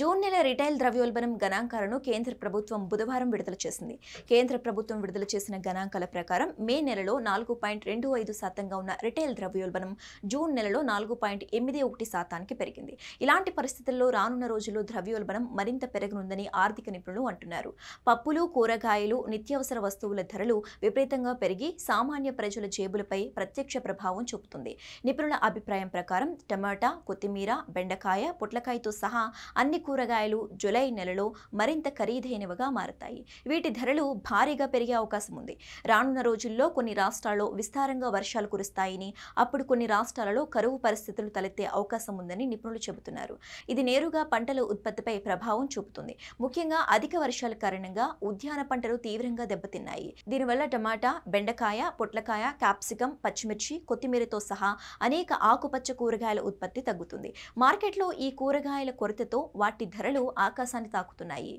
June నెల retail ద్రవ్యోల్బణం గణాంకాలను కేంద్ర ప్రభుత్వం బుధవారం విడుదల చేసింది కేంద్ర ప్రభుత్వం విడుదల చేసిన గణాంకాల ప్రకారం మే నెలలో నాలుగు పాయింట్ రెండు ఐదు శాతంగా ఉన్న రిటైల్ ద్రవ్యోల్బణం జూన్ నెలలో నాలుగు పాయింట్ ఎనిమిది ఒకటి శాతానికి పెరిగింది ఇలాంటి పరిస్థితుల్లో రానున్న రోజుల్లో ద్రవ్యోల్బణం మరింత పెరగనుందని ఆర్థిక నిపుణులు అంటున్నారు పప్పులు కూరగాయలు నిత్యావసర వస్తువుల ధరలు విపరీతంగా పెరిగి సామాన్య ప్రజల జేబులపై ప్రత్యక్ష ప్రభావం చూపుతుంది నిపుణుల అభిప్రాయం ప్రకారం టమాటా కొత్తిమీర బెండకాయ పొట్లకాయతో సహా అన్ని కూరగాయలు జులై నెలలో మరింత ఖరీదైనవిగా మారతాయి వీటి ధరలు భారీగా పెరిగే అవకాశం ఉంది రానున్న రోజుల్లో కొన్ని రాష్ట్రాల్లో విస్తారంగా వర్షాలు కురుస్తాయని అప్పుడు కొన్ని రాష్ట్రాలలో కరువు పరిస్థితులు తలెత్తే అవకాశం ఉందని నిపుణులు చెబుతున్నారు ఇది నేరుగా పంటల ఉత్పత్తిపై ప్రభావం చూపుతుంది ముఖ్యంగా అధిక వర్షాల కారణంగా ఉద్యాన పంటలు తీవ్రంగా దెబ్బతిన్నాయి దీనివల్ల టమాటా బెండకాయ పొట్లకాయ క్యాప్సికం పచ్చిమిర్చి కొత్తిమీరతో సహా అనేక ఆకుపచ్చ కూరగాయల ఉత్పత్తి తగ్గుతుంది మార్కెట్లో ఈ కూరగాయల కొరతతో వాటి వాటి ధరలు ఆకాశాన్ని తాకుతున్నాయి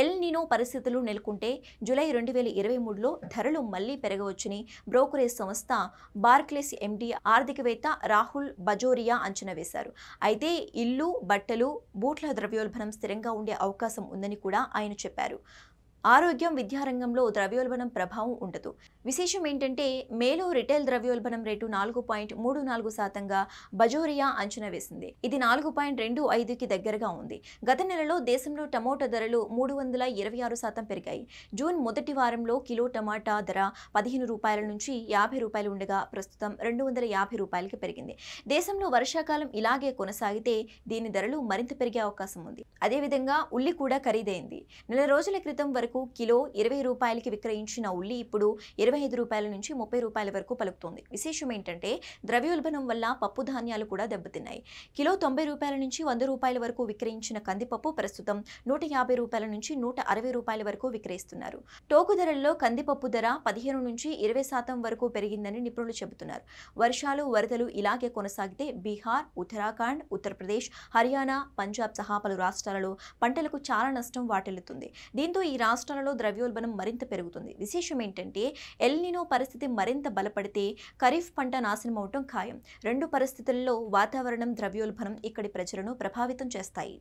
ఎల్ నినో పరిస్థితులు నెలకొంటే జూలై రెండు వేల ఇరవై మూడులో ధరలు మళ్లీ పెరగవచ్చని బ్రోకరేజ్ సంస్థ బార్క్లెస్ ఎండీ ఆర్థికవేత్త రాహుల్ బజోరియా అంచనా వేశారు అయితే ఇల్లు బట్టలు బూట్ల ద్రవ్యోల్బణం స్థిరంగా ఉండే అవకాశం ఉందని కూడా ఆయన చెప్పారు ఆరోగ్యం విద్యారంగంలో ద్రవ్యోల్బణం ప్రభావం ఉండదు విశేషం ఏంటంటే మేలో రిటైల్ ద్రవ్యోల్బణం రేటు నాలుగు పాయింట్ మూడు నాలుగు శాతంగా బజోరియా అంచనా వేసింది ఇది నాలుగు పాయింట్ రెండు ఐదుకి దగ్గరగా ఉంది గత నెలలో దేశంలో టమోటా ధరలు మూడు వందల ఇరవై ఆరు శాతం పెరిగాయి జూన్ మొదటి వారంలో కిలో టమాటా ధర పదిహేను రూపాయల నుంచి యాభై రూపాయలు ఉండగా ప్రస్తుతం రెండు వందల యాభై రూపాయలకి పెరిగింది దేశంలో వర్షాకాలం ఇలాగే కొనసాగితే దీని ధరలు మరింత పెరిగే అవకాశం ఉంది అదేవిధంగా ఉల్లి కూడా ఖరీదైంది నెల రోజుల క్రితం వరకు వరకు కిలో ఇరవై రూపాయలకి విక్రయించిన ఉల్లి ఇప్పుడు ఇరవై ఐదు రూపాయల నుంచి ముప్పై రూపాయల వరకు పలుకుతోంది విశేషం ఏంటంటే ద్రవ్యోల్బణం వల్ల పప్పు ధాన్యాలు కూడా దెబ్బతిన్నాయి కిలో తొంభై రూపాయల నుంచి వంద రూపాయల వరకు విక్రయించిన కందిపప్పు ప్రస్తుతం నూట యాభై రూపాయల నుంచి నూట అరవై రూపాయల వరకు విక్రయిస్తున్నారు టోకు ధరల్లో కందిపప్పు ధర పదిహేను నుంచి ఇరవై శాతం వరకు పెరిగిందని నిపుణులు చెబుతున్నారు వర్షాలు వరదలు ఇలాగే కొనసాగితే బీహార్ ఉత్తరాఖండ్ ఉత్తరప్రదేశ్ హర్యానా పంజాబ్ సహా పలు రాష్ట్రాలలో పంటలకు చాలా నష్టం వాటిల్లుతుంది దీంతో ఈ రాష్ట్ర రాష్ట్రాలలో ద్రవ్యోల్బణం మరింత పెరుగుతుంది విశేషం ఏంటంటే ఎల్నినో పరిస్థితి మరింత బలపడితే ఖరీఫ్ పంట నాశనం ఖాయం రెండు పరిస్థితుల్లో వాతావరణం ద్రవ్యోల్బణం ఇక్కడి ప్రజలను ప్రభావితం చేస్తాయి